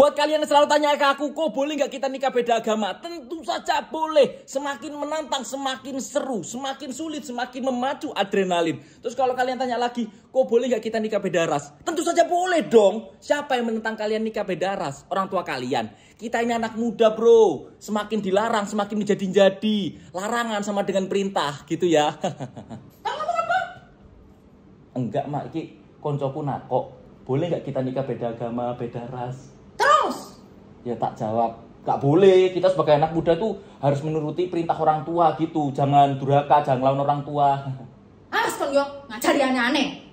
Buat kalian yang selalu tanya ke aku, kok boleh nggak kita nikah beda agama? Tentu saja boleh. Semakin menantang, semakin seru, semakin sulit, semakin memacu adrenalin. Terus kalau kalian tanya lagi, kok boleh nggak kita nikah beda ras? Tentu saja boleh dong. Siapa yang menentang kalian nikah beda ras? Orang tua kalian. Kita ini anak muda bro. Semakin dilarang, semakin menjadi-jadi. Larangan sama dengan perintah gitu ya. Enggak mak, ini koncoku nakok boleh nggak kita nikah beda agama, beda ras? Ya tak jawab. Gak boleh, kita sebagai anak muda tuh harus menuruti perintah orang tua gitu. Jangan durhaka, jangan lawan orang tua. Awas dong ngajari aneh-aneh.